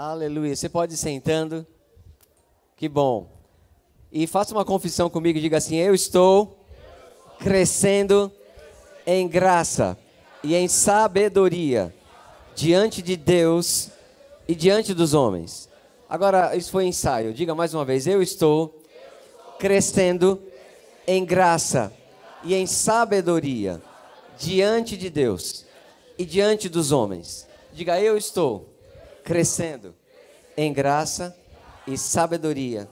Aleluia. Você pode ir sentando. Que bom. E faça uma confissão comigo, e diga assim: eu estou crescendo em graça e em sabedoria diante de Deus e diante dos homens. Agora, isso foi ensaio. Diga mais uma vez: eu estou crescendo em graça e em sabedoria diante de Deus e diante dos homens. Diga: eu estou crescendo em graça e sabedoria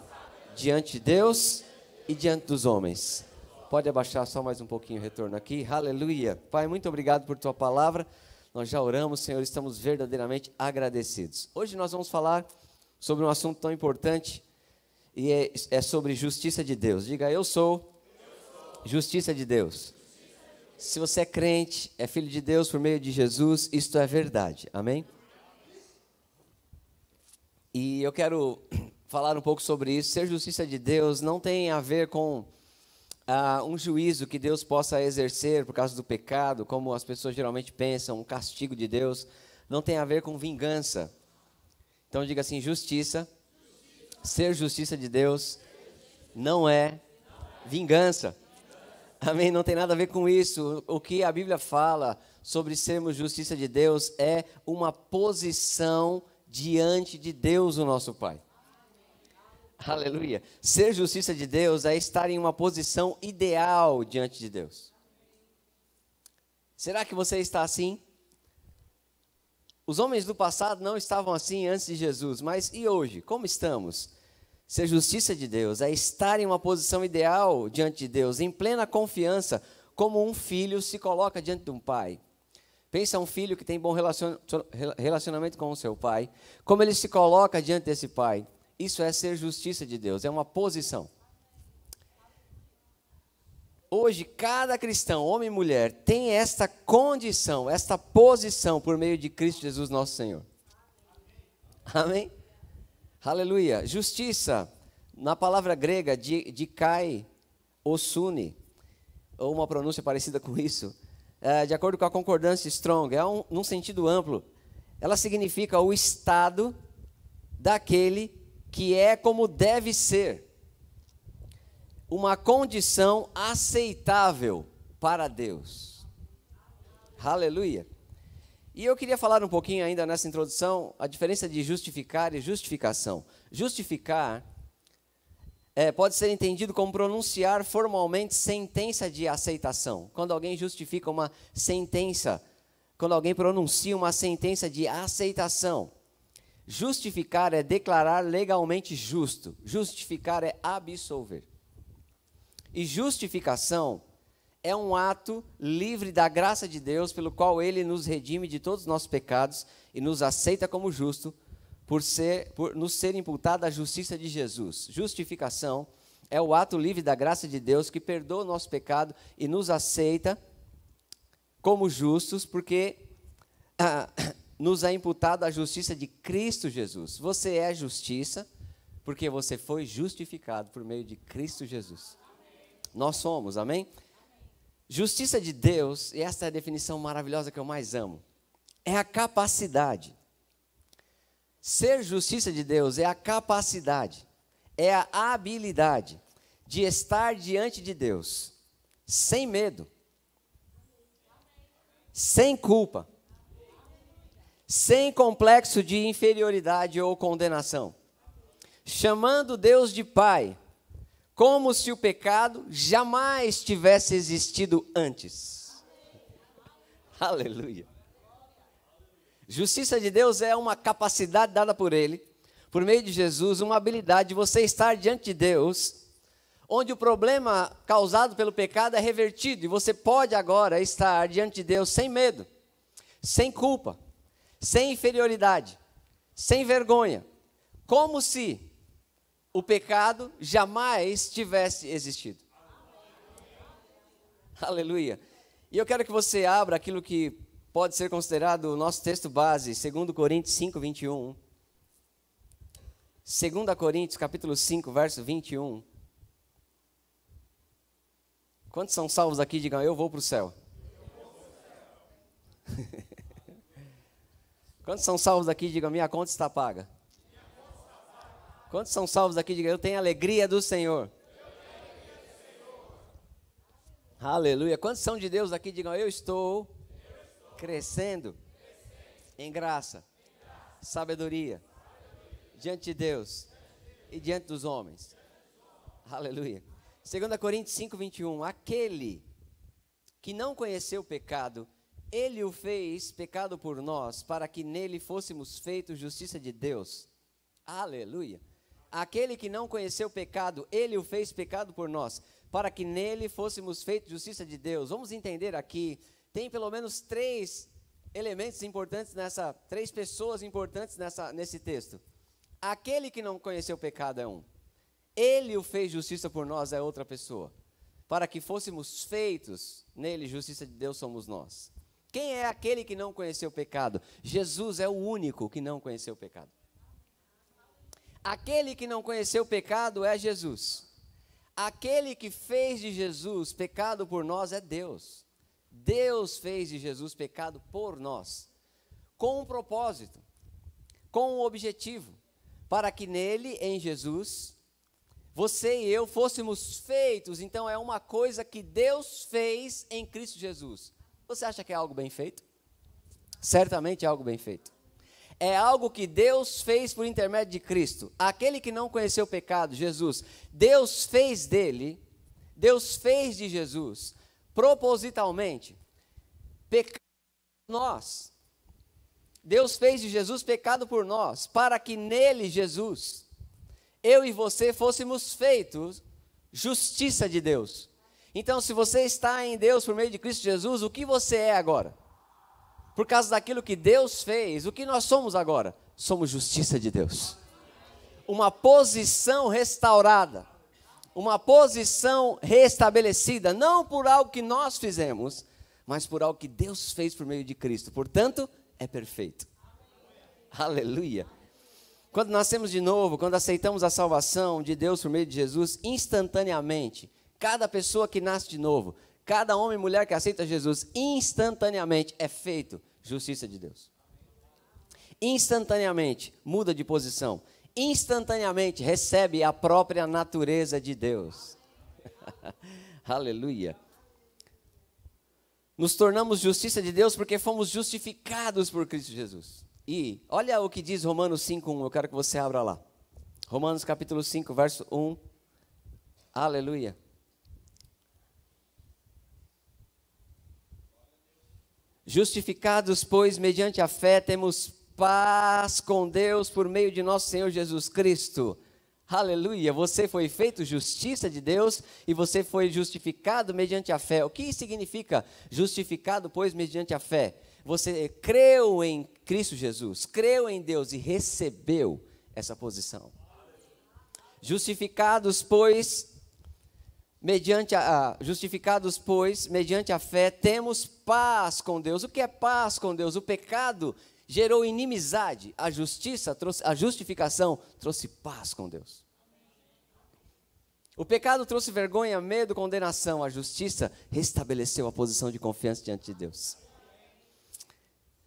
diante de Deus e diante dos homens. Pode abaixar só mais um pouquinho o retorno aqui. Aleluia. Pai, muito obrigado por tua palavra. Nós já oramos, Senhor, estamos verdadeiramente agradecidos. Hoje nós vamos falar sobre um assunto tão importante e é, é sobre justiça de Deus. Diga, eu sou justiça de Deus. Se você é crente, é filho de Deus por meio de Jesus, isto é verdade. Amém? E eu quero falar um pouco sobre isso. Ser justiça de Deus não tem a ver com uh, um juízo que Deus possa exercer por causa do pecado, como as pessoas geralmente pensam, um castigo de Deus. Não tem a ver com vingança. Então diga assim: justiça, justiça. ser justiça de Deus não é vingança. Amém? Não tem nada a ver com isso. O que a Bíblia fala sobre sermos justiça de Deus é uma posição diante de Deus, o nosso Pai. Aleluia. Ser justiça de Deus é estar em uma posição ideal diante de Deus. Será que você está assim? Os homens do passado não estavam assim antes de Jesus, mas e hoje? Como estamos? Ser justiça de Deus é estar em uma posição ideal diante de Deus, em plena confiança, como um filho se coloca diante de um pai. Pensa um filho que tem bom relacionamento com o seu pai, como ele se coloca diante desse pai. Isso é ser justiça de Deus, é uma posição. Hoje, cada cristão, homem e mulher, tem esta condição, esta posição por meio de Cristo Jesus, nosso Senhor. Amém? Aleluia. Justiça, na palavra grega, de Kai osune, ou uma pronúncia parecida com isso, é, de acordo com a concordância Strong, é um, num sentido amplo. Ela significa o estado daquele que é como deve ser, uma condição aceitável para Deus. Aleluia. E eu queria falar um pouquinho ainda nessa introdução a diferença de justificar e justificação. Justificar é, pode ser entendido como pronunciar formalmente sentença de aceitação. Quando alguém justifica uma sentença, quando alguém pronuncia uma sentença de aceitação. Justificar é declarar legalmente justo. Justificar é absolver. E justificação é um ato livre da graça de Deus, pelo qual ele nos redime de todos os nossos pecados e nos aceita como justo por, ser, por nos ser imputada a justiça de Jesus. Justificação é o ato livre da graça de Deus que perdoa o nosso pecado e nos aceita como justos, porque ah, nos é imputada a justiça de Cristo Jesus. Você é justiça porque você foi justificado por meio de Cristo Jesus. Nós somos, amém? Justiça de Deus, e essa é a definição maravilhosa que eu mais amo, é a capacidade Ser justiça de Deus é a capacidade, é a habilidade de estar diante de Deus sem medo, sem culpa, sem complexo de inferioridade ou condenação, chamando Deus de Pai, como se o pecado jamais tivesse existido antes. Aleluia. Justiça de Deus é uma capacidade dada por Ele, por meio de Jesus, uma habilidade de você estar diante de Deus, onde o problema causado pelo pecado é revertido e você pode agora estar diante de Deus sem medo, sem culpa, sem inferioridade, sem vergonha, como se o pecado jamais tivesse existido. Aleluia. E eu quero que você abra aquilo que pode ser considerado o nosso texto base, 2 Coríntios 5, 21. 2 Coríntios capítulo 5, verso 21. Quantos são salvos aqui? Digam, eu vou para o céu. Quantos são salvos aqui? Digam, minha conta está paga. Quantos são salvos aqui? Digam, eu tenho alegria do Senhor. Aleluia. Quantos são de Deus aqui? Digam, eu estou crescendo, Em, graça. sabedoria, sabedoria. diante de Deus e diante dos homens. Aleluia. 2 Coríntios 5, 21. Aquele que não conheceu o pecado, ele o fez pecado por nós, para que nele fôssemos feitos justiça de Deus. Aleluia. Aquele que não conheceu o pecado, ele o fez pecado por nós, para que nele fôssemos feitos justiça de Deus. Vamos entender aqui tem pelo menos três elementos importantes nessa, três pessoas importantes nessa, nesse texto. Aquele que não conheceu o pecado é um. Ele o fez justiça por nós é outra pessoa. Para que fôssemos feitos nele, justiça de Deus somos nós. Quem é aquele que não conheceu o pecado? Jesus é o único que não conheceu o pecado. Aquele que não conheceu o pecado é Jesus. Aquele que fez de Jesus pecado por nós é Deus. Deus fez de Jesus pecado por nós, com um propósito, com um objetivo, para que nele, em Jesus, você e eu fôssemos feitos. Então é uma coisa que Deus fez em Cristo Jesus. Você acha que é algo bem feito? Certamente é algo bem feito. É algo que Deus fez por intermédio de Cristo. Aquele que não conheceu o pecado, Jesus, Deus fez dele, Deus fez de Jesus propositalmente, pecado por nós. Deus fez de Jesus pecado por nós, para que nele, Jesus, eu e você fôssemos feitos justiça de Deus. Então, se você está em Deus por meio de Cristo Jesus, o que você é agora? Por causa daquilo que Deus fez, o que nós somos agora? Somos justiça de Deus. Uma posição restaurada uma posição restabelecida, não por algo que nós fizemos, mas por algo que Deus fez por meio de Cristo. Portanto, é perfeito. Aleluia. Quando nascemos de novo, quando aceitamos a salvação de Deus por meio de Jesus, instantaneamente, cada pessoa que nasce de novo, cada homem e mulher que aceita Jesus, instantaneamente é feito justiça de Deus. Instantaneamente muda de posição instantaneamente recebe a própria natureza de Deus. Aleluia. Nos tornamos justiça de Deus porque fomos justificados por Cristo Jesus. E olha o que diz Romanos 5:1, eu quero que você abra lá. Romanos capítulo 5, verso 1. Aleluia. Justificados, pois, mediante a fé, temos paz com Deus por meio de nosso Senhor Jesus Cristo. Aleluia! Você foi feito justiça de Deus e você foi justificado mediante a fé. O que significa justificado, pois, mediante a fé? Você creu em Cristo Jesus, creu em Deus e recebeu essa posição. Justificados, pois, mediante a, justificados pois mediante a fé temos paz com Deus. O que é paz com Deus? O pecado gerou inimizade, a justiça trouxe, a justificação trouxe paz com Deus. O pecado trouxe vergonha, medo, condenação, a justiça restabeleceu a posição de confiança diante de Deus.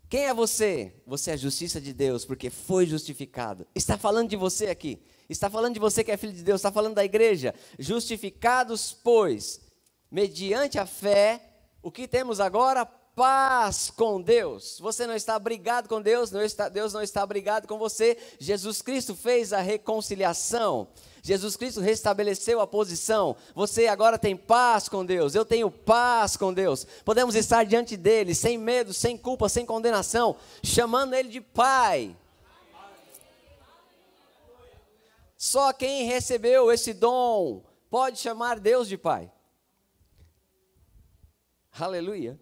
Quem é você? Você é a justiça de Deus, porque foi justificado. Está falando de você aqui. Está falando de você que é filho de Deus. Está falando da igreja. Justificados, pois, mediante a fé, o que temos agora? paz com Deus. Você não está brigado com Deus, não está, Deus não está brigado com você. Jesus Cristo fez a reconciliação. Jesus Cristo restabeleceu a posição. Você agora tem paz com Deus. Eu tenho paz com Deus. Podemos estar diante dele sem medo, sem culpa, sem condenação, chamando ele de Pai. Só quem recebeu esse dom pode chamar Deus de Pai. Aleluia.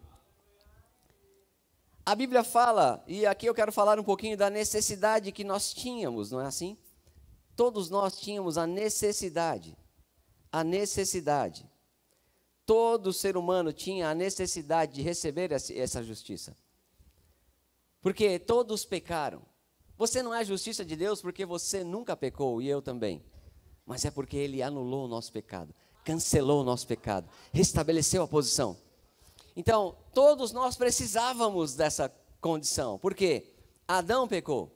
A Bíblia fala, e aqui eu quero falar um pouquinho da necessidade que nós tínhamos, não é assim? Todos nós tínhamos a necessidade, a necessidade. Todo ser humano tinha a necessidade de receber essa justiça. Porque todos pecaram. Você não é a justiça de Deus porque você nunca pecou e eu também. Mas é porque ele anulou o nosso pecado, cancelou o nosso pecado, restabeleceu a posição. Então, todos nós precisávamos dessa condição. Por quê? Adão pecou,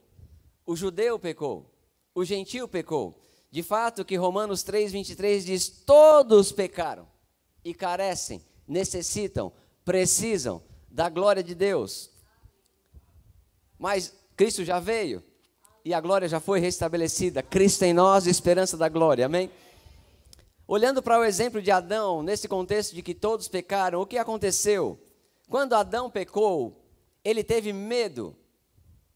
o judeu pecou, o Gentil pecou. De fato, que Romanos 3:23 diz: todos pecaram e carecem, necessitam, precisam da glória de Deus. Mas Cristo já veio e a glória já foi restabelecida. Cristo em nós, esperança da glória. Amém. Olhando para o exemplo de Adão, nesse contexto de que todos pecaram, o que aconteceu? Quando Adão pecou, ele teve medo.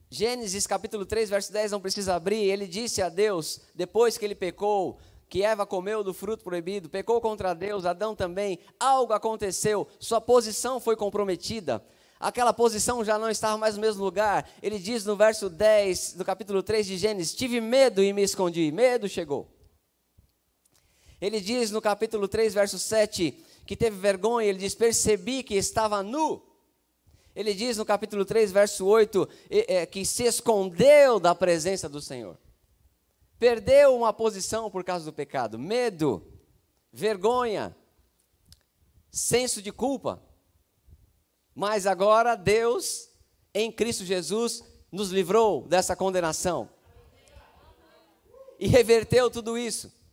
Gênesis capítulo 3, verso 10, não precisa abrir, ele disse a Deus, depois que ele pecou, que Eva comeu do fruto proibido, pecou contra Deus, Adão também, algo aconteceu, sua posição foi comprometida, aquela posição já não estava mais no mesmo lugar. Ele diz no verso 10 do capítulo 3 de Gênesis: Tive medo e me escondi, medo chegou. Ele diz no capítulo 3, verso 7, que teve vergonha, ele diz: Percebi que estava nu. Ele diz no capítulo 3, verso 8, é, que se escondeu da presença do Senhor. Perdeu uma posição por causa do pecado, medo, vergonha, senso de culpa. Mas agora Deus, em Cristo Jesus, nos livrou dessa condenação e reverteu tudo isso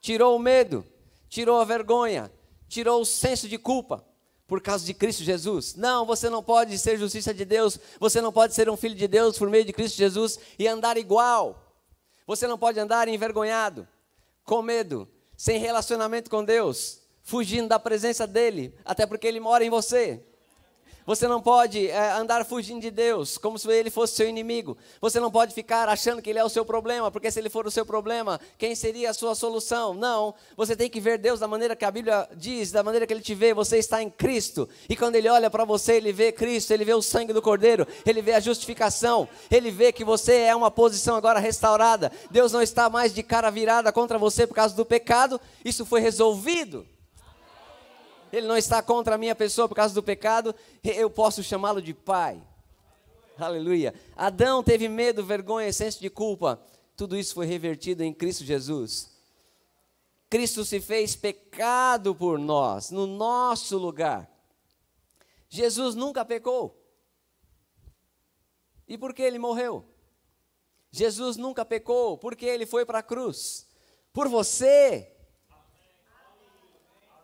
tirou o medo, tirou a vergonha, tirou o senso de culpa por causa de Cristo Jesus. Não, você não pode ser justiça de Deus, você não pode ser um filho de Deus por meio de Cristo Jesus e andar igual. Você não pode andar envergonhado, com medo, sem relacionamento com Deus, fugindo da presença dele, até porque ele mora em você. Você não pode é, andar fugindo de Deus, como se ele fosse seu inimigo. Você não pode ficar achando que ele é o seu problema, porque se ele for o seu problema, quem seria a sua solução? Não. Você tem que ver Deus da maneira que a Bíblia diz, da maneira que ele te vê. Você está em Cristo. E quando ele olha para você, ele vê Cristo, ele vê o sangue do Cordeiro, ele vê a justificação, ele vê que você é uma posição agora restaurada. Deus não está mais de cara virada contra você por causa do pecado. Isso foi resolvido ele não está contra a minha pessoa por causa do pecado, eu posso chamá-lo de pai. Aleluia. Adão teve medo, vergonha, senso de culpa. Tudo isso foi revertido em Cristo Jesus. Cristo se fez pecado por nós, no nosso lugar. Jesus nunca pecou. E por que ele morreu? Jesus nunca pecou, porque ele foi para a cruz. Por você,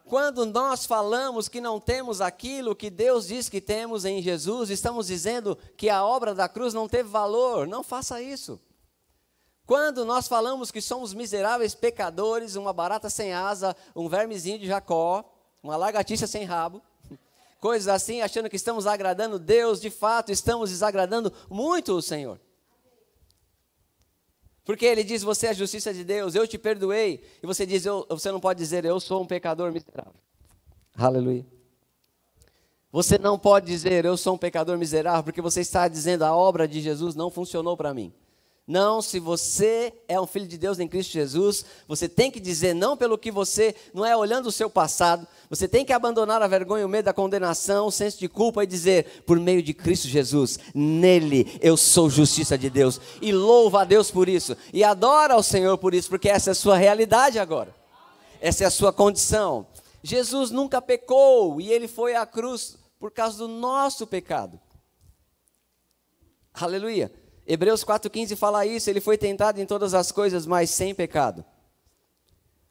quando nós falamos que não temos aquilo que Deus diz que temos em Jesus, estamos dizendo que a obra da cruz não teve valor. Não faça isso. Quando nós falamos que somos miseráveis pecadores, uma barata sem asa, um vermezinho de Jacó, uma lagartixa sem rabo, coisas assim, achando que estamos agradando Deus, de fato estamos desagradando muito o Senhor. Porque ele diz: Você é a justiça de Deus, eu te perdoei. E você diz: eu, Você não pode dizer, Eu sou um pecador miserável. Aleluia. Você não pode dizer, Eu sou um pecador miserável, porque você está dizendo: A obra de Jesus não funcionou para mim. Não, se você é um filho de Deus em Cristo Jesus, você tem que dizer não pelo que você, não é olhando o seu passado, você tem que abandonar a vergonha, o medo da condenação, o senso de culpa e dizer, por meio de Cristo Jesus, nele eu sou justiça de Deus. E louva a Deus por isso, e adora ao Senhor por isso, porque essa é a sua realidade agora, essa é a sua condição. Jesus nunca pecou e ele foi à cruz por causa do nosso pecado. Aleluia. Hebreus 4,15 fala isso, ele foi tentado em todas as coisas, mas sem pecado.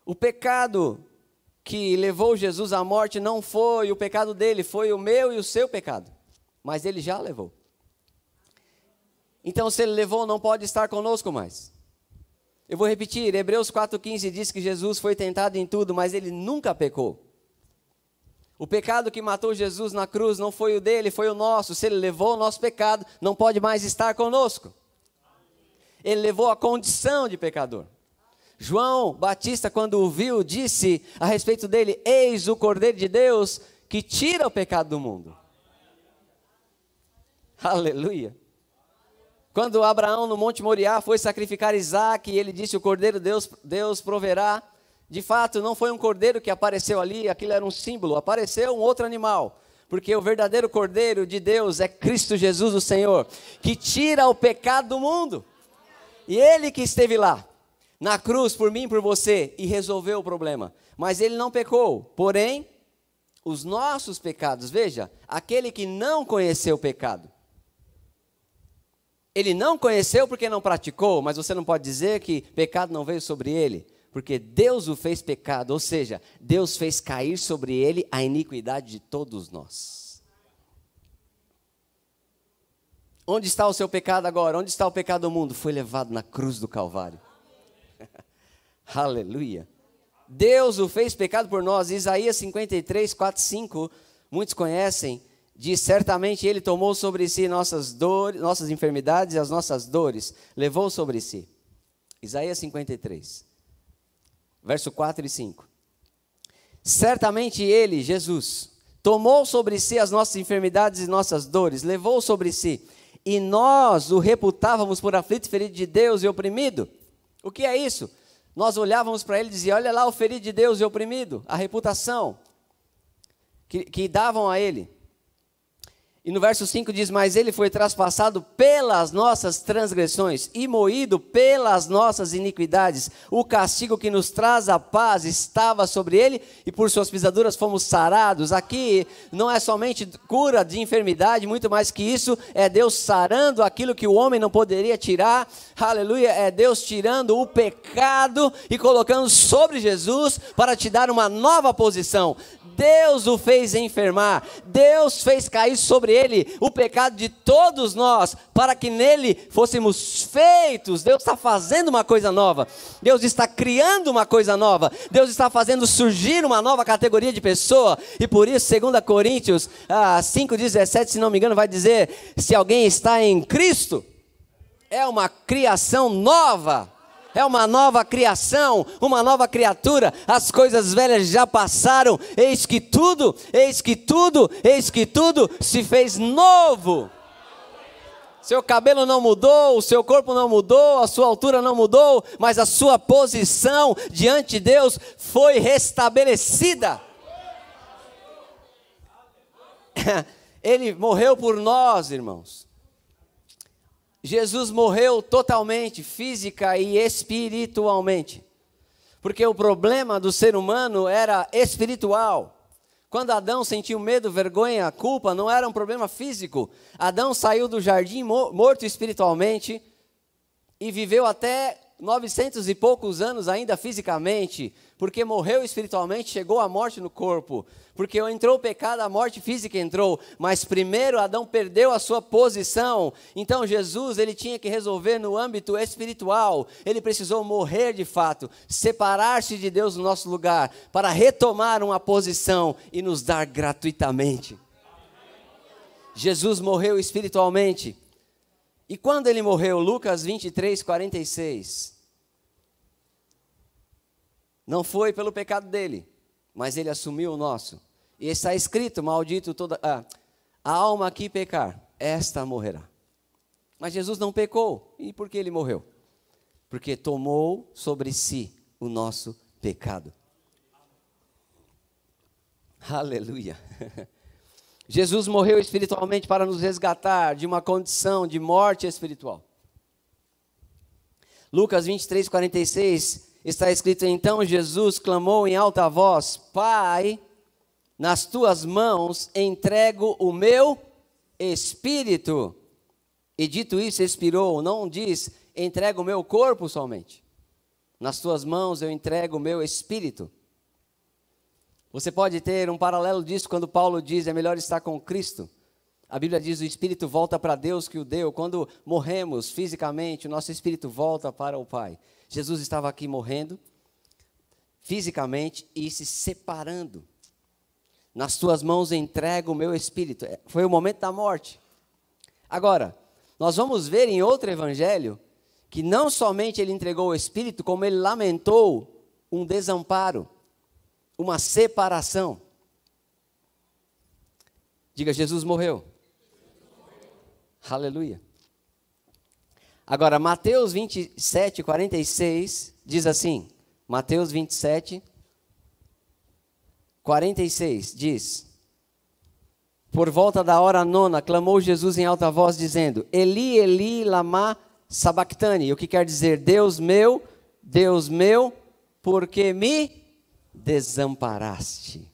O pecado que levou Jesus à morte não foi o pecado dele, foi o meu e o seu pecado. Mas ele já levou. Então, se ele levou, não pode estar conosco mais. Eu vou repetir, Hebreus 4,15 diz que Jesus foi tentado em tudo, mas ele nunca pecou. O pecado que matou Jesus na cruz não foi o dele, foi o nosso. Se ele levou o nosso pecado, não pode mais estar conosco. Ele levou a condição de pecador. João Batista, quando o viu, disse a respeito dele: Eis o Cordeiro de Deus que tira o pecado do mundo. Aleluia. Quando Abraão no Monte Moriá foi sacrificar Isaac, ele disse: O Cordeiro Deus, Deus proverá de fato, não foi um cordeiro que apareceu ali, aquilo era um símbolo, apareceu um outro animal. Porque o verdadeiro cordeiro de Deus é Cristo Jesus, o Senhor, que tira o pecado do mundo. E ele que esteve lá, na cruz, por mim, e por você, e resolveu o problema. Mas ele não pecou, porém, os nossos pecados, veja, aquele que não conheceu o pecado. Ele não conheceu porque não praticou, mas você não pode dizer que pecado não veio sobre ele porque Deus o fez pecado, ou seja, Deus fez cair sobre ele a iniquidade de todos nós. Onde está o seu pecado agora? Onde está o pecado do mundo? Foi levado na cruz do Calvário. Aleluia. Deus o fez pecado por nós. Isaías 53, 4, 5, muitos conhecem, diz: Certamente ele tomou sobre si nossas dores, nossas enfermidades e as nossas dores, levou sobre si. Isaías 53 verso 4 e 5. Certamente ele, Jesus, tomou sobre si as nossas enfermidades e nossas dores, levou sobre si, e nós o reputávamos por aflito, ferido de Deus e oprimido. O que é isso? Nós olhávamos para ele e dizia: Olha lá o ferido de Deus e oprimido, a reputação que, que davam a ele. E no verso 5 diz: Mas ele foi traspassado pelas nossas transgressões e moído pelas nossas iniquidades. O castigo que nos traz a paz estava sobre ele, e por suas pisaduras fomos sarados. Aqui não é somente cura de enfermidade, muito mais que isso, é Deus sarando aquilo que o homem não poderia tirar. Aleluia! É Deus tirando o pecado e colocando sobre Jesus para te dar uma nova posição. Deus o fez enfermar, Deus fez cair sobre ele o pecado de todos nós, para que nele fôssemos feitos. Deus está fazendo uma coisa nova, Deus está criando uma coisa nova, Deus está fazendo surgir uma nova categoria de pessoa, e por isso, 2 Coríntios 5,17, ah, se não me engano, vai dizer: se alguém está em Cristo, é uma criação nova é uma nova criação, uma nova criatura, as coisas velhas já passaram, eis que tudo, eis que tudo, eis que tudo se fez novo. Seu cabelo não mudou, o seu corpo não mudou, a sua altura não mudou, mas a sua posição diante de Deus foi restabelecida. Ele morreu por nós, irmãos. Jesus morreu totalmente, física e espiritualmente. Porque o problema do ser humano era espiritual. Quando Adão sentiu medo, vergonha, culpa, não era um problema físico. Adão saiu do jardim morto espiritualmente e viveu até 900 e poucos anos ainda fisicamente, porque morreu espiritualmente, chegou a morte no corpo, porque entrou o pecado, a morte física entrou, mas primeiro Adão perdeu a sua posição. Então Jesus, ele tinha que resolver no âmbito espiritual. Ele precisou morrer de fato, separar-se de Deus no nosso lugar para retomar uma posição e nos dar gratuitamente. Jesus morreu espiritualmente e quando ele morreu, Lucas 23, 46. Não foi pelo pecado dele, mas ele assumiu o nosso. E está escrito: Maldito toda ah, a alma que pecar, esta morrerá. Mas Jesus não pecou. E por que ele morreu? Porque tomou sobre si o nosso pecado. Aleluia. Jesus morreu espiritualmente para nos resgatar de uma condição de morte espiritual. Lucas 23, 46 está escrito: Então Jesus clamou em alta voz: Pai, nas tuas mãos entrego o meu espírito. E dito isso, expirou. Não diz: entrego o meu corpo somente. Nas tuas mãos eu entrego o meu espírito. Você pode ter um paralelo disso quando Paulo diz é melhor estar com Cristo. A Bíblia diz o espírito volta para Deus que o deu. Quando morremos fisicamente, o nosso espírito volta para o Pai. Jesus estava aqui morrendo fisicamente e se separando. Nas tuas mãos entrego o meu espírito. É, foi o momento da morte. Agora, nós vamos ver em outro evangelho que não somente ele entregou o espírito, como ele lamentou um desamparo uma separação. Diga, Jesus morreu. Aleluia. Agora, Mateus 27, 46 diz assim: Mateus 27, 46 diz: Por volta da hora nona, clamou Jesus em alta voz, dizendo: Eli, Eli, lama sabactani. O que quer dizer? Deus meu, Deus meu, porque me desamparaste.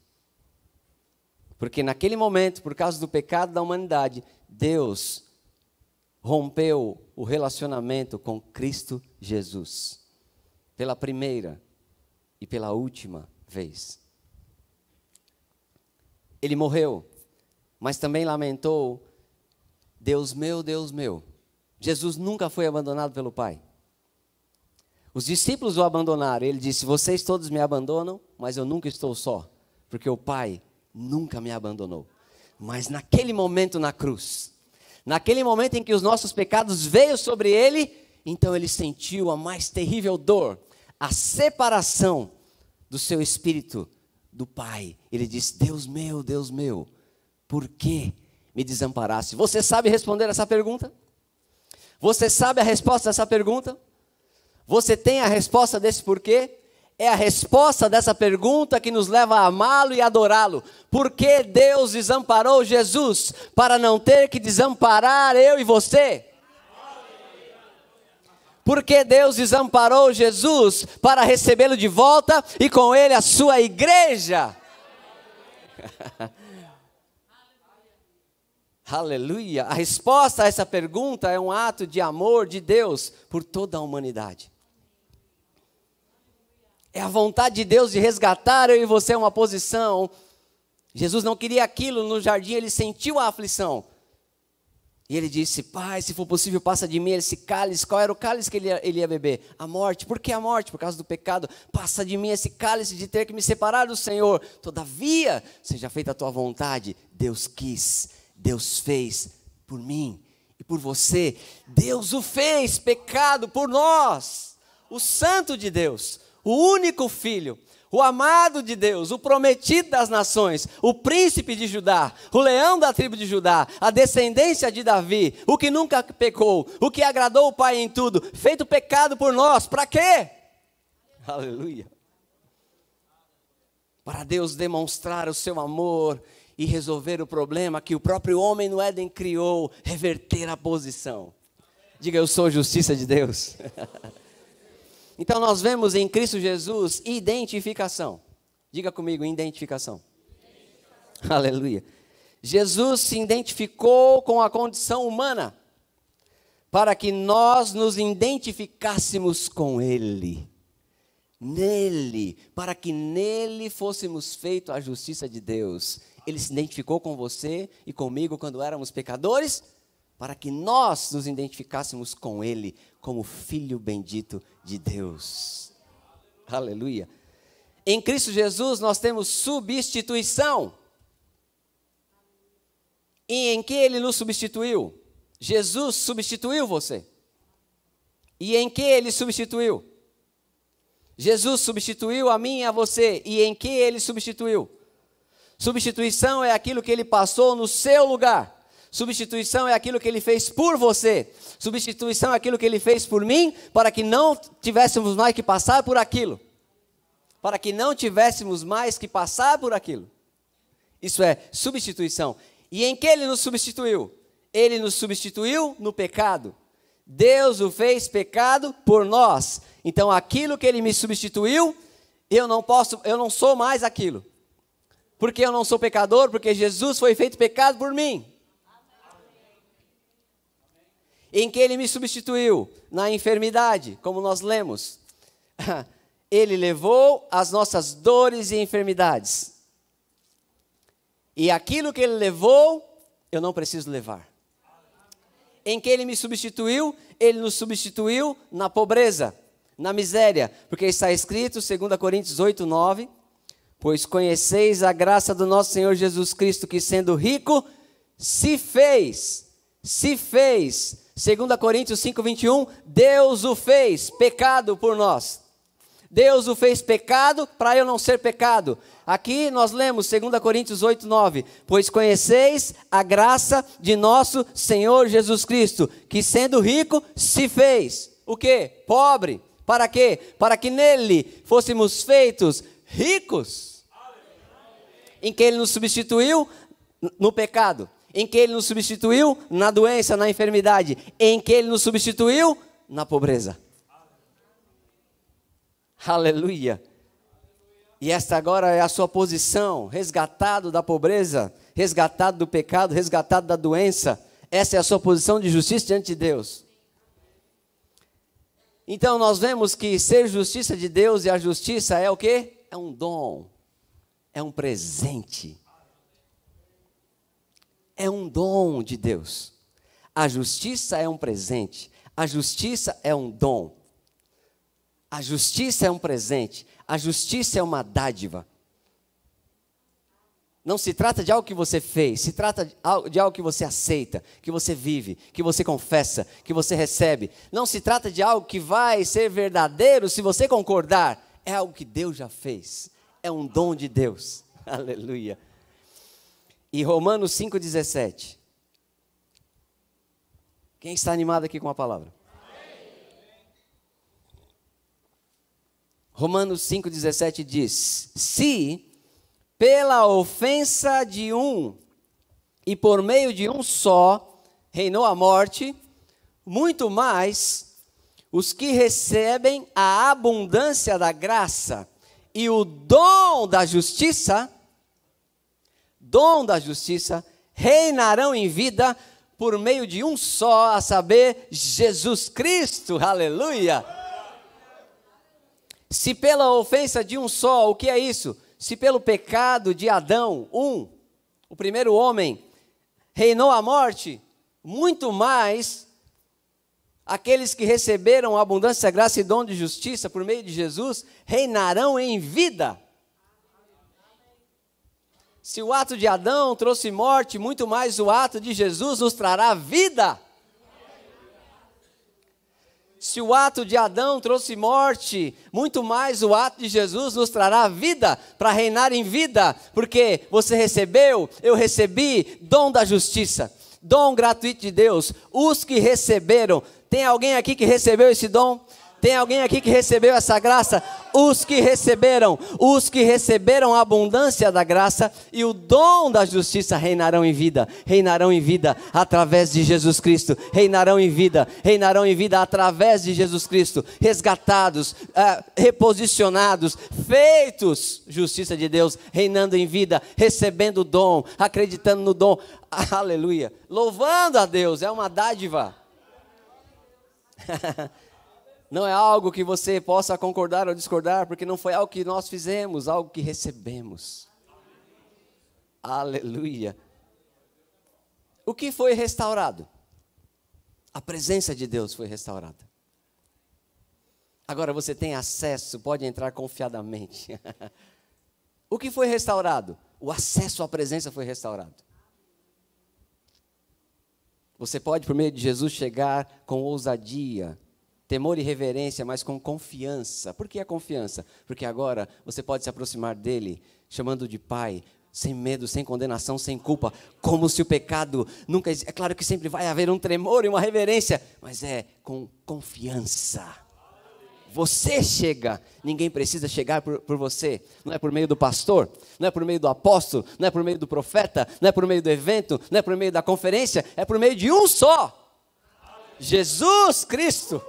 Porque naquele momento, por causa do pecado da humanidade, Deus rompeu o relacionamento com Cristo Jesus. Pela primeira e pela última vez. Ele morreu, mas também lamentou: Deus meu, Deus meu. Jesus nunca foi abandonado pelo Pai. Os discípulos o abandonaram. Ele disse: Vocês todos me abandonam, mas eu nunca estou só, porque o Pai nunca me abandonou. Mas naquele momento na cruz, naquele momento em que os nossos pecados veio sobre ele, então ele sentiu a mais terrível dor, a separação do seu espírito do Pai. Ele disse: Deus meu, Deus meu, por que me desamparaste? Você sabe responder essa pergunta? Você sabe a resposta dessa pergunta? Você tem a resposta desse porquê? é a resposta dessa pergunta que nos leva a amá-lo e adorá-lo. Por que Deus desamparou Jesus para não ter que desamparar eu e você? Porque Deus desamparou Jesus para recebê-lo de volta e com ele a sua igreja. Aleluia! A resposta a essa pergunta é um ato de amor de Deus por toda a humanidade. É a vontade de Deus de resgatar eu e você uma posição. Jesus não queria aquilo no jardim, ele sentiu a aflição. E ele disse: Pai, se for possível, passa de mim esse cálice. Qual era o cálice que ele ia, ele ia, beber? A morte. Por que a morte? Por causa do pecado. Passa de mim esse cálice de ter que me separar do Senhor. Todavia, seja feita a tua vontade. Deus quis, Deus fez por mim e por você. Deus o fez, pecado por nós. O Santo de Deus o único filho, o amado de Deus, o prometido das nações, o príncipe de Judá, o leão da tribo de Judá, a descendência de Davi, o que nunca pecou, o que agradou o Pai em tudo, feito pecado por nós, para quê? Aleluia. Para Deus demonstrar o seu amor e resolver o problema que o próprio homem no Éden criou, reverter a posição. Diga, eu sou justiça de Deus. Então nós vemos em Cristo Jesus identificação. Diga comigo, identificação. identificação. Aleluia. Jesus se identificou com a condição humana para que nós nos identificássemos com Ele, nele, para que nele fôssemos feito a justiça de Deus. Ele se identificou com você e comigo quando éramos pecadores, para que nós nos identificássemos com Ele, como filho bendito de Deus. Aleluia. Em Cristo Jesus nós temos substituição. E em que ele nos substituiu? Jesus substituiu você. E em que ele substituiu? Jesus substituiu a mim e a você. E em que ele substituiu? Substituição é aquilo que ele passou no seu lugar. Substituição é aquilo que ele fez por você. Substituição é aquilo que ele fez por mim, para que não tivéssemos mais que passar por aquilo. Para que não tivéssemos mais que passar por aquilo. Isso é substituição. E em que ele nos substituiu? Ele nos substituiu no pecado. Deus o fez pecado por nós. Então aquilo que ele me substituiu, eu não posso, eu não sou mais aquilo. Porque eu não sou pecador, porque Jesus foi feito pecado por mim. Em que ele me substituiu? Na enfermidade, como nós lemos. Ele levou as nossas dores e enfermidades. E aquilo que ele levou, eu não preciso levar. Em que ele me substituiu? Ele nos substituiu na pobreza, na miséria, porque está escrito, 2 Coríntios 8, 9: Pois conheceis a graça do nosso Senhor Jesus Cristo, que sendo rico, se fez, se fez 2 Coríntios 21, Deus o fez pecado por nós. Deus o fez pecado para eu não ser pecado. Aqui nós lemos 2 Coríntios 8, 9. Pois conheceis a graça de nosso Senhor Jesus Cristo, que sendo rico se fez. O quê? Pobre. Para quê? Para que nele fôssemos feitos ricos. Em que ele nos substituiu no pecado. Em que ele nos substituiu? Na doença, na enfermidade. Em que ele nos substituiu? Na pobreza. Aleluia. E esta agora é a sua posição, resgatado da pobreza, resgatado do pecado, resgatado da doença. Essa é a sua posição de justiça diante de Deus. Então nós vemos que ser justiça de Deus e a justiça é o quê? É um dom, é um presente é um dom de Deus. A justiça é um presente. A justiça é um dom. A justiça é um presente. A justiça é uma dádiva. Não se trata de algo que você fez, se trata de algo que você aceita, que você vive, que você confessa, que você recebe. Não se trata de algo que vai ser verdadeiro se você concordar. É algo que Deus já fez. É um dom de Deus. Aleluia e Romanos 5,17. Quem está animado aqui com a palavra? Romanos 5,17 diz: Se pela ofensa de um e por meio de um só reinou a morte, muito mais os que recebem a abundância da graça e o dom da justiça dom da justiça, reinarão em vida por meio de um só, a saber, Jesus Cristo. Aleluia! Se pela ofensa de um só, o que é isso? Se pelo pecado de Adão, um, o primeiro homem, reinou a morte, muito mais aqueles que receberam a abundância, graça e dom de justiça por meio de Jesus reinarão em vida se o ato de Adão trouxe morte, muito mais o ato de Jesus nos trará vida. Se o ato de Adão trouxe morte, muito mais o ato de Jesus nos trará vida, para reinar em vida, porque você recebeu, eu recebi, dom da justiça, dom gratuito de Deus. Os que receberam, tem alguém aqui que recebeu esse dom? Tem alguém aqui que recebeu essa graça? Os que receberam, os que receberam a abundância da graça e o dom da justiça reinarão em vida, reinarão em vida através de Jesus Cristo, reinarão em vida, reinarão em vida através de Jesus Cristo, resgatados, eh, reposicionados, feitos justiça de Deus, reinando em vida, recebendo o dom, acreditando no dom, aleluia, louvando a Deus, é uma dádiva. Não é algo que você possa concordar ou discordar, porque não foi algo que nós fizemos, algo que recebemos. Aleluia. O que foi restaurado? A presença de Deus foi restaurada. Agora você tem acesso, pode entrar confiadamente. o que foi restaurado? O acesso à presença foi restaurado. Você pode, por meio de Jesus, chegar com ousadia temor e reverência, mas com confiança. Por que a confiança? Porque agora você pode se aproximar dele, chamando de pai, sem medo, sem condenação, sem culpa, como se o pecado nunca. É claro que sempre vai haver um tremor e uma reverência, mas é com confiança. Você chega, ninguém precisa chegar por, por, você. Não é por meio do pastor, não é por meio do apóstolo, não é por meio do profeta, não é por meio do evento, não é por meio da conferência, é por meio de um só: Jesus Cristo.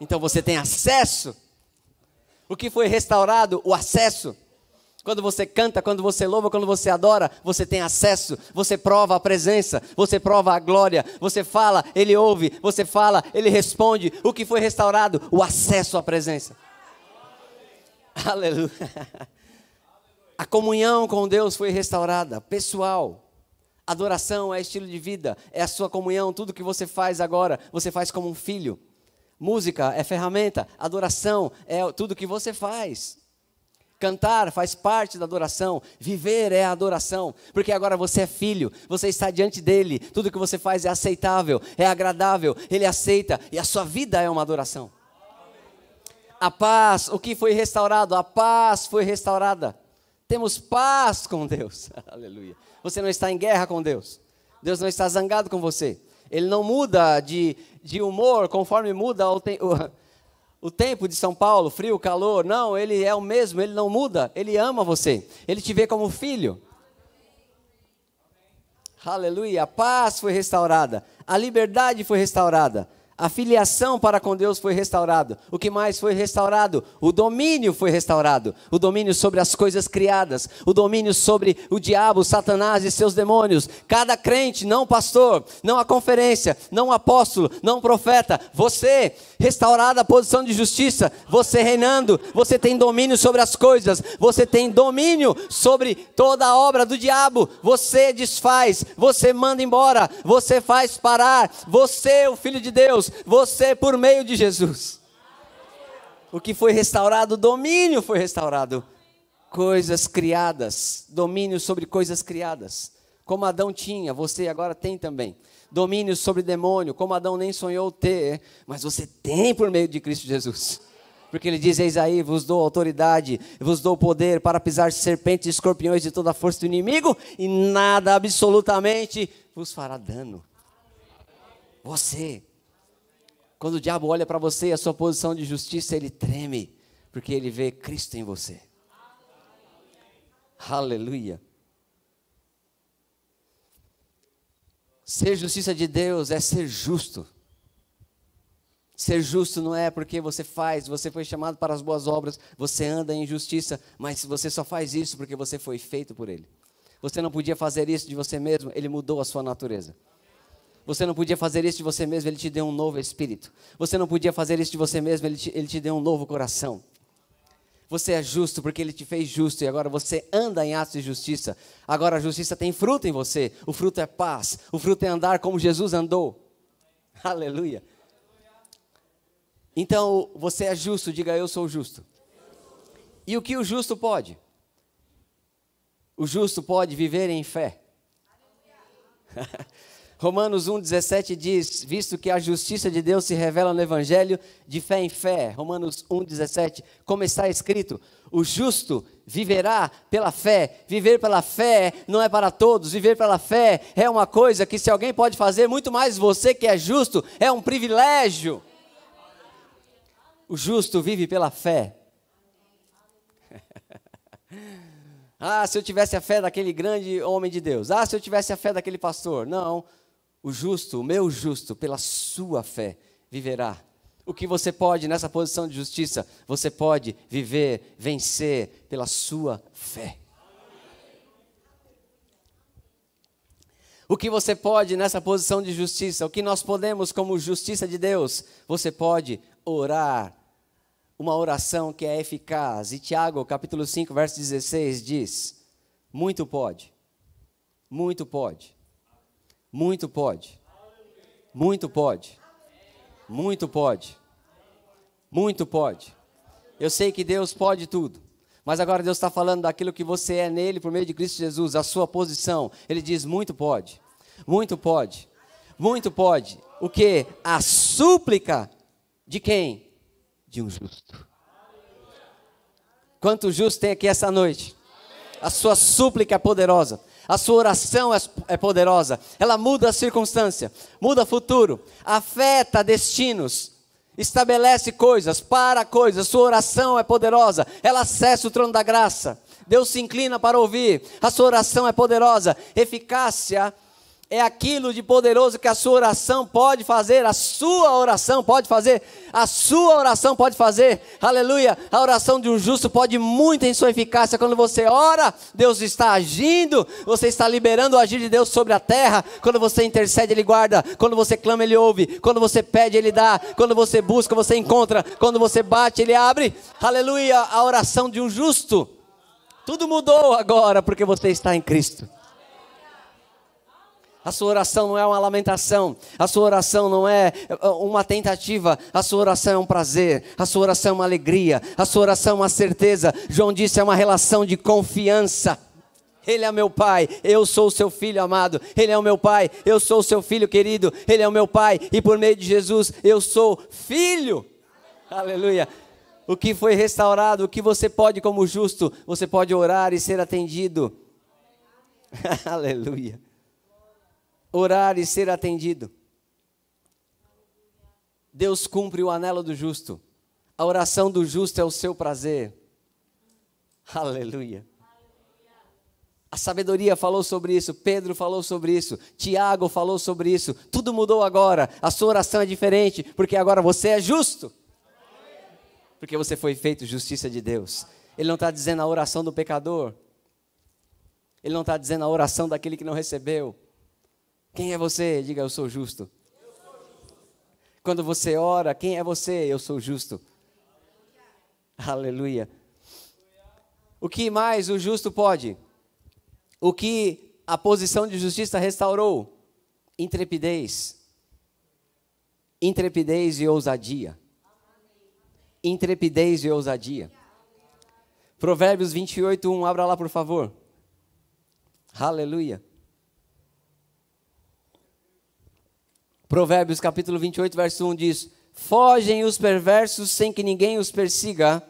Então você tem acesso. O que foi restaurado? O acesso. Quando você canta, quando você louva, quando você adora, você tem acesso, você prova a presença, você prova a glória, você fala, ele ouve, você fala, ele responde. O que foi restaurado? O acesso à presença. Aleluia. A comunhão com Deus foi restaurada, pessoal. Adoração é estilo de vida, é a sua comunhão, tudo que você faz agora, você faz como um filho. Música é ferramenta, adoração é tudo que você faz. Cantar faz parte da adoração, viver é a adoração, porque agora você é filho, você está diante dele, tudo que você faz é aceitável, é agradável, ele aceita e a sua vida é uma adoração. A paz, o que foi restaurado? A paz foi restaurada. Temos paz com Deus, aleluia. Você não está em guerra com Deus, Deus não está zangado com você, ele não muda de de humor conforme muda o, te, o, o tempo de São Paulo, frio, calor. Não, ele é o mesmo, ele não muda, ele ama você, ele te vê como filho. Aleluia, a paz foi restaurada, a liberdade foi restaurada. A filiação para com Deus foi restaurado. O que mais foi restaurado? O domínio foi restaurado. O domínio sobre as coisas criadas, o domínio sobre o diabo, Satanás e seus demônios. Cada crente, não pastor, não a conferência, não apóstolo, não profeta, você restaurada a posição de justiça, você reinando, você tem domínio sobre as coisas, você tem domínio sobre toda a obra do diabo, você desfaz, você manda embora, você faz parar, você, o Filho de Deus, você por meio de Jesus. O que foi restaurado, o domínio foi restaurado. Coisas criadas, domínio sobre coisas criadas. Como Adão tinha, você agora tem também domínio sobre demônio, como Adão nem sonhou ter, mas você tem por meio de Cristo Jesus. Porque ele diz: Eis aí, vos dou autoridade, vos dou poder para pisar serpentes e escorpiões de toda a força do inimigo, e nada absolutamente vos fará dano. Você, quando o diabo olha para você e a sua posição de justiça, ele treme, porque ele vê Cristo em você. Aleluia. Ser justiça de Deus é ser justo. Ser justo não é porque você faz, você foi chamado para as boas obras, você anda em justiça, mas você só faz isso porque você foi feito por Ele. Você não podia fazer isso de você mesmo, Ele mudou a sua natureza. Você não podia fazer isso de você mesmo, Ele te deu um novo espírito. Você não podia fazer isso de você mesmo, Ele te, ele te deu um novo coração. Você é justo porque ele te fez justo e agora você anda em atos de justiça. Agora a justiça tem fruto em você. O fruto é paz. O fruto é andar como Jesus andou. Aleluia. Então, você é justo, diga eu sou justo. E o que o justo pode? O justo pode viver em fé. Romanos 1,17 diz: Visto que a justiça de Deus se revela no Evangelho de fé em fé. Romanos 1,17, como está escrito: O justo viverá pela fé. Viver pela fé não é para todos, viver pela fé é uma coisa que, se alguém pode fazer, muito mais você que é justo, é um privilégio. O justo vive pela fé. ah, se eu tivesse a fé daquele grande homem de Deus. Ah, se eu tivesse a fé daquele pastor. Não, o justo, o meu justo, pela sua fé, viverá. O que você pode nessa posição de justiça, você pode viver, vencer pela sua fé. O que você pode nessa posição de justiça, o que nós podemos como justiça de Deus, você pode orar uma oração que é eficaz. E Tiago, capítulo 5, verso 16 diz: Muito pode. Muito pode. Muito pode. Muito pode. Muito pode. Muito pode. Eu sei que Deus pode tudo. Mas agora Deus está falando daquilo que você é nele por meio de Cristo Jesus, a sua posição. Ele diz: muito pode. Muito pode. Muito pode. O que? A súplica de quem? De um justo. Quanto justo tem aqui essa noite? A sua súplica é poderosa. A sua oração é, é poderosa. Ela muda a circunstância, muda o futuro, afeta destinos, estabelece coisas, para coisas. Sua oração é poderosa. Ela acessa o trono da graça. Deus se inclina para ouvir. A sua oração é poderosa. Eficácia é aquilo de poderoso que a sua oração pode fazer, a sua oração pode fazer, a sua oração pode fazer, aleluia. A oração de um justo pode muito em sua eficácia. Quando você ora, Deus está agindo, você está liberando o agir de Deus sobre a terra. Quando você intercede, Ele guarda. Quando você clama, Ele ouve. Quando você pede, Ele dá. Quando você busca, você encontra. Quando você bate, Ele abre. Aleluia, a oração de um justo. Tudo mudou agora porque você está em Cristo. A sua oração não é uma lamentação, a sua oração não é, é uma tentativa, a sua oração é um prazer, a sua oração é uma alegria, a sua oração é uma certeza. João disse: é uma relação de confiança. Ele é meu pai, eu sou o seu filho amado. Ele é o meu pai, eu sou o seu filho querido. Ele é o meu pai e por meio de Jesus eu sou filho. Aleluia. O que foi restaurado, o que você pode como justo, você pode orar e ser atendido. Aleluia orar e ser atendido. Deus cumpre o anelo do justo. A oração do justo é o seu prazer. Aleluia. A sabedoria falou sobre isso, Pedro falou sobre isso, Tiago falou sobre isso. Tudo mudou agora. A sua oração é diferente, porque agora você é justo. Porque você foi feito justiça de Deus. Ele não está dizendo a oração do pecador. Ele não está dizendo a oração daquele que não recebeu. Quem é você? Diga, eu sou justo. Quando você ora, quem é você? Eu sou justo. Aleluia. Aleluia. O que mais o justo pode? O que a posição de justiça restaurou? Intrepidez. Intrepidez e ousadia. Intrepidez e ousadia. Provérbios 28, 1. Abra lá, por favor. Aleluia. Provérbios capítulo 28, verso 1 diz: Fogem os perversos sem que ninguém os persiga.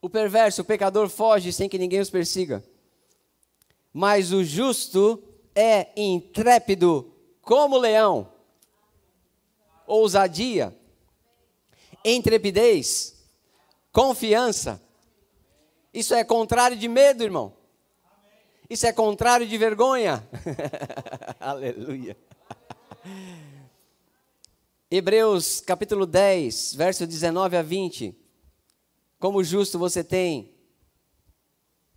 O perverso, o pecador foge sem que ninguém os persiga. Mas o justo é intrépido como leão. Ousadia, intrepidez, confiança. Isso é contrário de medo, irmão. Isso é contrário de vergonha. Aleluia. Hebreus capítulo 10, verso 19 a 20. Como justo você tem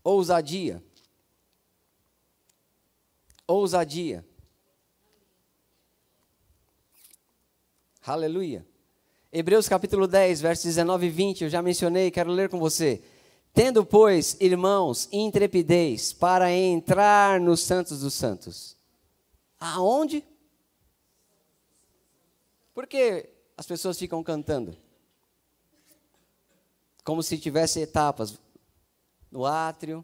ousadia. Ousadia. Aleluia. Hebreus capítulo 10, verso 19 e 20, eu já mencionei, quero ler com você. Tendo, pois, irmãos, intrepidez para entrar nos santos dos santos. Aonde? Por que as pessoas ficam cantando? Como se tivesse etapas no átrio,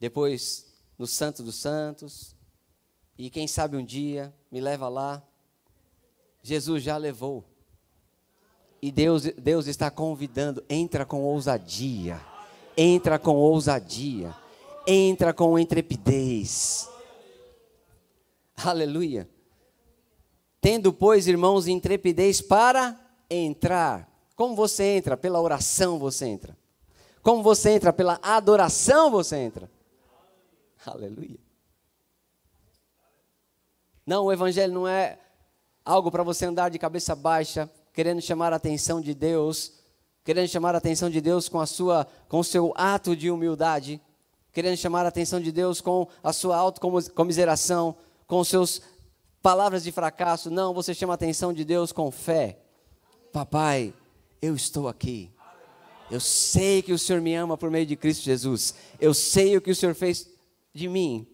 depois no Santo dos Santos, e quem sabe um dia me leva lá. Jesus já levou. E Deus, Deus está convidando, entra com ousadia, entra com ousadia, entra com intrepidez. Aleluia. Tendo, pois, irmãos, intrepidez para entrar. Como você entra? Pela oração você entra. Como você entra? Pela adoração você entra. Aleluia. Não, o Evangelho não é algo para você andar de cabeça baixa, querendo chamar a atenção de Deus, querendo chamar a atenção de Deus com a sua, com o seu ato de humildade, querendo chamar a atenção de Deus com a sua autocomiseração, com os seus palavras de fracasso, não, você chama a atenção de Deus com fé. Papai, eu estou aqui. Eu sei que o Senhor me ama por meio de Cristo Jesus. Eu sei o que o Senhor fez de mim.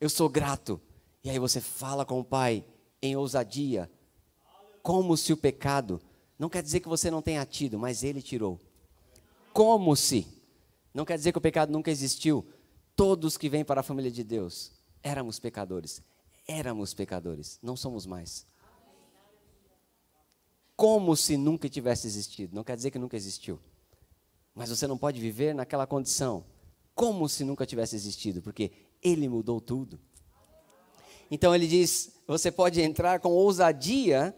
Eu sou grato. E aí você fala com o Pai em ousadia, como se o pecado, não quer dizer que você não tenha tido, mas ele tirou. Como se, não quer dizer que o pecado nunca existiu. Todos que vêm para a família de Deus éramos pecadores éramos pecadores, não somos mais. Como se nunca tivesse existido. Não quer dizer que nunca existiu. Mas você não pode viver naquela condição. Como se nunca tivesse existido, porque ele mudou tudo. Então ele diz: você pode entrar com ousadia,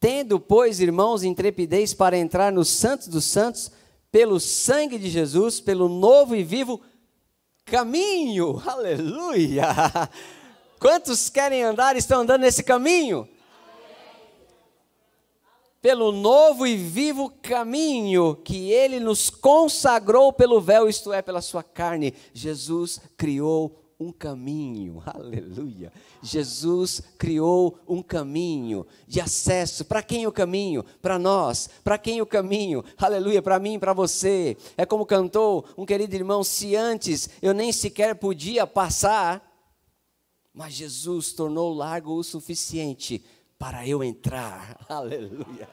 tendo, pois, irmãos, intrepidez para entrar no Santos dos Santos, pelo sangue de Jesus, pelo novo e vivo caminho. Aleluia! Quantos querem andar e estão andando nesse caminho? Pelo novo e vivo caminho que ele nos consagrou pelo véu, isto é, pela sua carne. Jesus criou um caminho, aleluia. Jesus criou um caminho de acesso. Para quem o caminho? Para nós. Para quem o caminho? Aleluia, para mim, para você. É como cantou um querido irmão: se antes eu nem sequer podia passar, mas Jesus tornou largo o suficiente para eu entrar. Aleluia.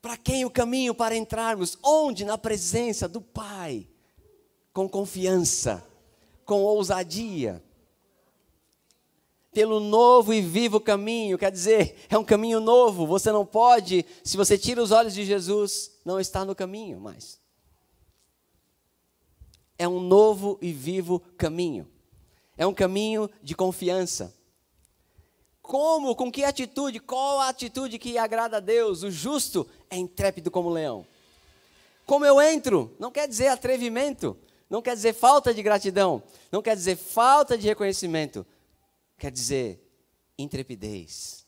Para quem o caminho para entrarmos? Onde? Na presença do Pai, com confiança, com ousadia. Pelo novo e vivo caminho, quer dizer, é um caminho novo. Você não pode, se você tira os olhos de Jesus, não está no caminho mais. É um novo e vivo caminho. É um caminho de confiança. Como? Com que atitude? Qual a atitude que agrada a Deus? O justo é intrépido como leão. Como eu entro? Não quer dizer atrevimento, não quer dizer falta de gratidão, não quer dizer falta de reconhecimento, quer dizer intrepidez.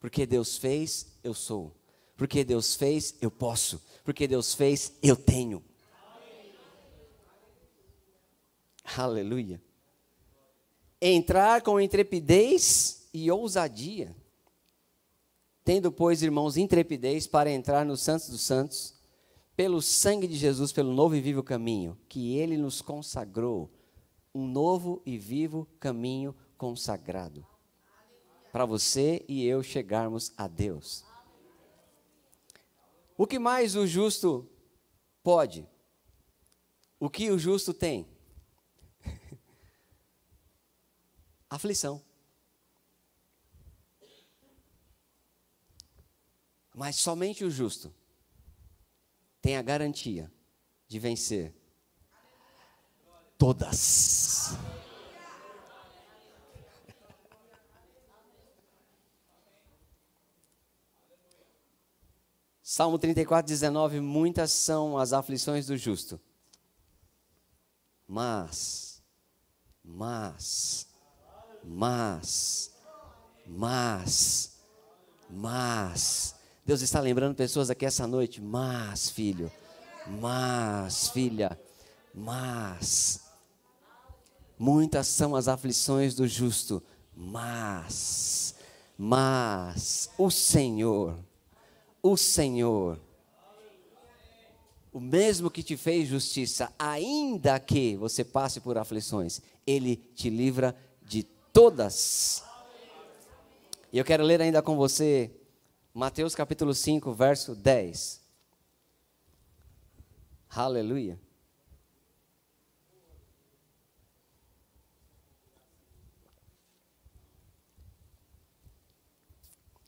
Porque Deus fez, eu sou. Porque Deus fez, eu posso. Porque Deus fez, eu tenho. Aleluia. Entrar com intrepidez e ousadia. Tendo, pois, irmãos, intrepidez para entrar no Santos dos Santos, pelo sangue de Jesus, pelo novo e vivo caminho, que ele nos consagrou. Um novo e vivo caminho consagrado. Para você e eu chegarmos a Deus. O que mais o justo pode? O que o justo tem? aflição. Mas somente o justo tem a garantia de vencer todas. Salmo 34, 19: Muitas são as aflições do justo, mas, mas, mas, mas, mas, Deus está lembrando pessoas aqui essa noite, mas, filho, mas, filha, mas, muitas são as aflições do justo, mas, mas, o Senhor, o Senhor, o mesmo que te fez justiça, ainda que você passe por aflições, Ele te livra todas. E eu quero ler ainda com você Mateus capítulo 5, verso 10. Aleluia.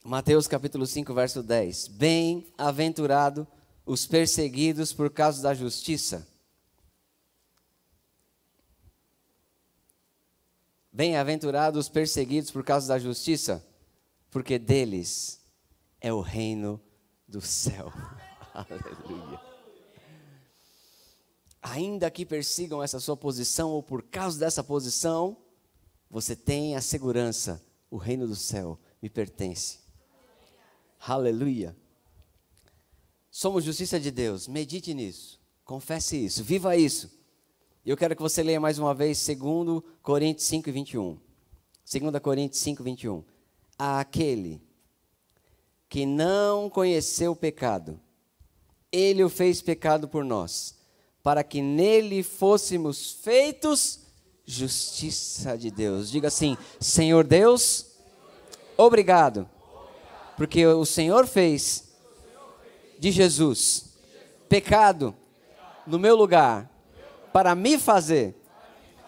Mateus capítulo 5, verso 10. Bem-aventurado os perseguidos por causa da justiça, Bem-aventurados perseguidos por causa da justiça, porque deles é o reino do céu. Aleluia. Ainda que persigam essa sua posição, ou por causa dessa posição, você tem a segurança: o reino do céu me pertence. Aleluia. Somos justiça de Deus, medite nisso, confesse isso, viva isso eu quero que você leia mais uma vez 2 Coríntios 5, 21. 2 Coríntios 5, 21. Aquele que não conheceu o pecado, ele o fez pecado por nós, para que nele fôssemos feitos justiça de Deus. Diga assim: Senhor Deus, obrigado, porque o Senhor fez de Jesus pecado no meu lugar para me fazer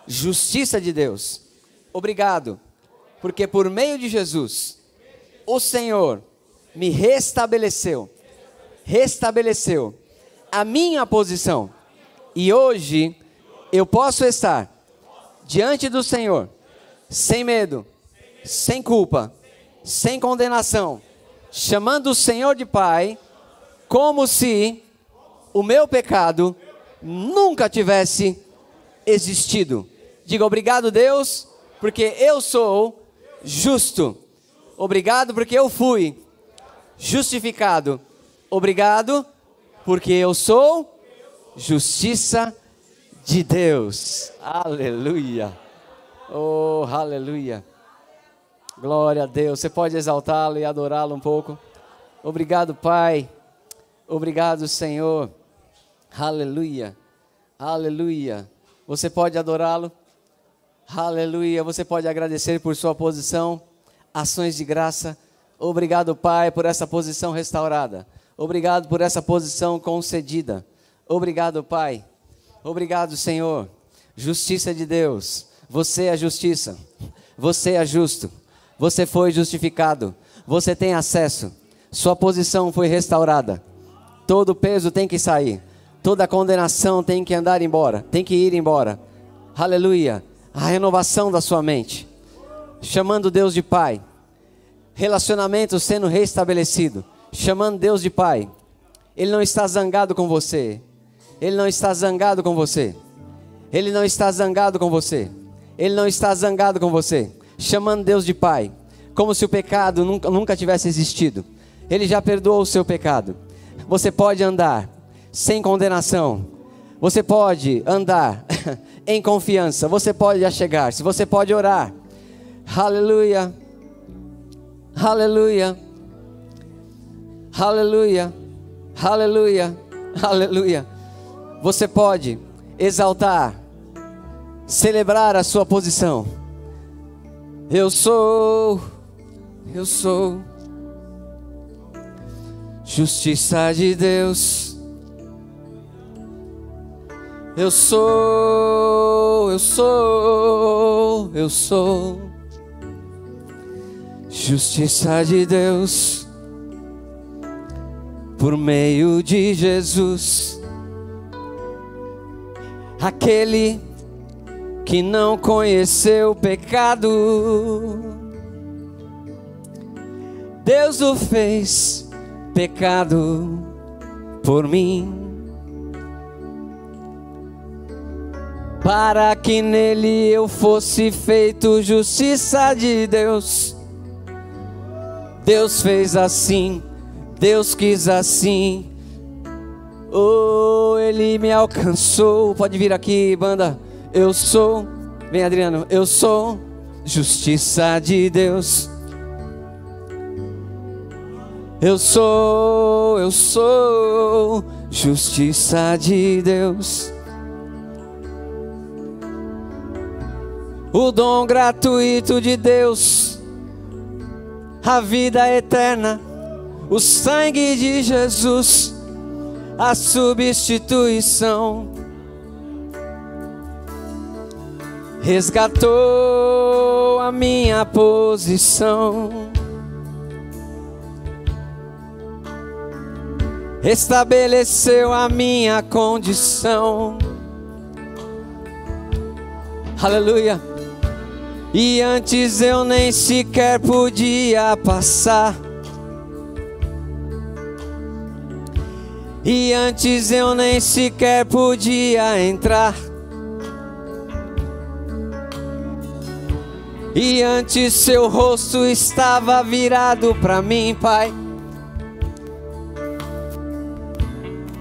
justiça de Deus. Obrigado, porque por meio de Jesus, o Senhor me restabeleceu, restabeleceu a minha posição. E hoje eu posso estar diante do Senhor sem medo, sem culpa, sem condenação, chamando o Senhor de Pai, como se o meu pecado nunca tivesse existido. Diga obrigado, Deus, porque eu sou justo. Obrigado, porque eu fui justificado. Obrigado, porque eu sou justiça de Deus. Aleluia. Oh, aleluia. Glória a Deus. Você pode exaltá-lo e adorá-lo um pouco. Obrigado, Pai. Obrigado, Senhor. Aleluia. Aleluia. Você pode adorá-lo. Aleluia. Você pode agradecer por sua posição. Ações de graça. Obrigado, Pai, por essa posição restaurada. Obrigado por essa posição concedida. Obrigado, Pai. Obrigado, Senhor. Justiça de Deus. Você é justiça. Você é justo. Você foi justificado. Você tem acesso. Sua posição foi restaurada. Todo peso tem que sair Toda condenação tem que andar embora, tem que ir embora. Aleluia. A renovação da sua mente. Chamando Deus de Pai. Relacionamento sendo restabelecido. Chamando Deus de Pai. Ele não está zangado com você. Ele não está zangado com você. Ele não está zangado com você. Ele não está zangado com você. Chamando Deus de Pai. Como se o pecado nunca, nunca tivesse existido. Ele já perdoou o seu pecado. Você pode andar sem condenação. Você pode andar em confiança, você pode chegar, se você pode orar. Aleluia. Aleluia. Aleluia. Aleluia. Aleluia. Você pode exaltar, celebrar a sua posição. Eu sou, eu sou justiça de Deus eu sou, eu sou, eu sou. Justiça de Deus, por meio de Jesus, aquele que não conheceu pecado, Deus o fez pecado por mim para que nele eu fosse feito justiça de Deus. Deus fez assim, Deus quis assim. Oh, ele me alcançou. Pode vir aqui, banda. Eu sou, vem Adriano, eu sou justiça de Deus. Eu sou, eu sou justiça de Deus. o dom gratuito de Deus, a vida eterna, o sangue de Jesus, a substituição. Resgatou a minha posição. estabeleceu a minha condição. Aleluia. E antes eu nem sequer podia passar. E antes eu nem sequer podia entrar. E antes seu rosto estava virado para mim, Pai.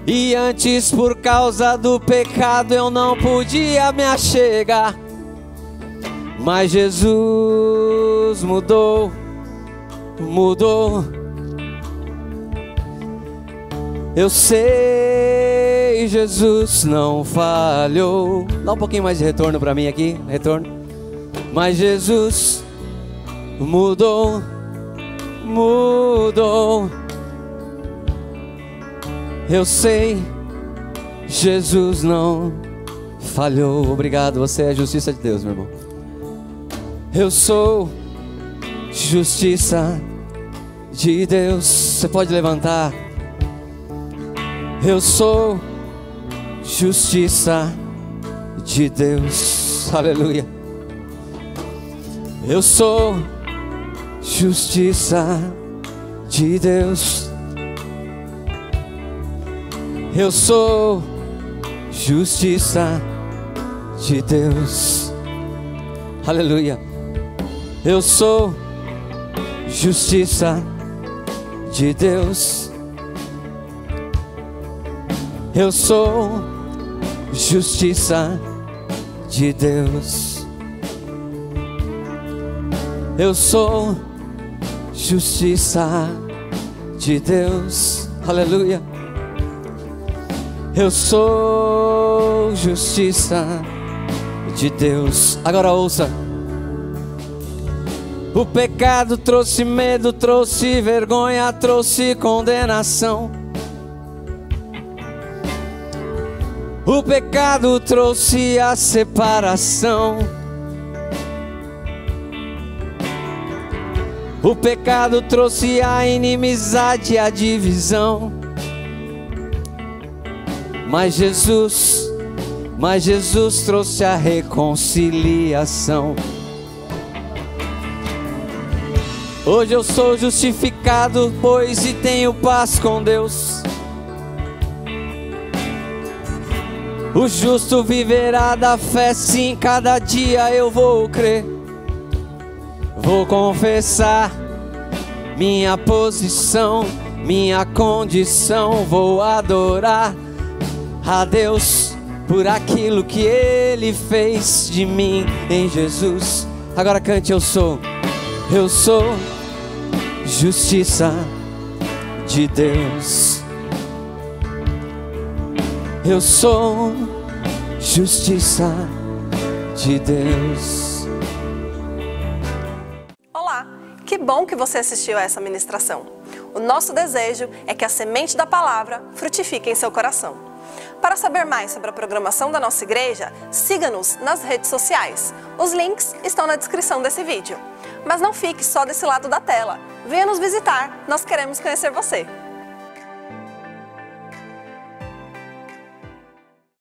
E antes por causa do pecado eu não podia me achegar. Mas Jesus mudou, mudou. Eu sei, Jesus não falhou. Dá um pouquinho mais de retorno para mim aqui, retorno. Mas Jesus mudou, mudou. Eu sei, Jesus não falhou. Obrigado, você é a justiça de Deus, meu irmão. Eu sou justiça de Deus. Você pode levantar. Eu sou justiça de Deus. Aleluia. Eu sou justiça de Deus. Eu sou justiça de Deus. Aleluia. Eu sou justiça de Deus. Eu sou justiça de Deus. Eu sou justiça de Deus. Aleluia. Eu sou justiça de Deus. Agora ouça. O pecado trouxe medo, trouxe vergonha, trouxe condenação. O pecado trouxe a separação. O pecado trouxe a inimizade, a divisão. Mas Jesus, mas Jesus trouxe a reconciliação. Hoje eu sou justificado, pois e tenho paz com Deus. O justo viverá da fé, sim, cada dia eu vou crer. Vou confessar minha posição, minha condição, vou adorar a Deus por aquilo que Ele fez de mim em Jesus. Agora cante, eu sou. Eu sou justiça de Deus. Eu sou justiça de Deus. Olá, que bom que você assistiu a essa ministração. O nosso desejo é que a semente da palavra frutifique em seu coração. Para saber mais sobre a programação da nossa igreja, siga-nos nas redes sociais. Os links estão na descrição desse vídeo. Mas não fique só desse lado da tela. Venha nos visitar, nós queremos conhecer você.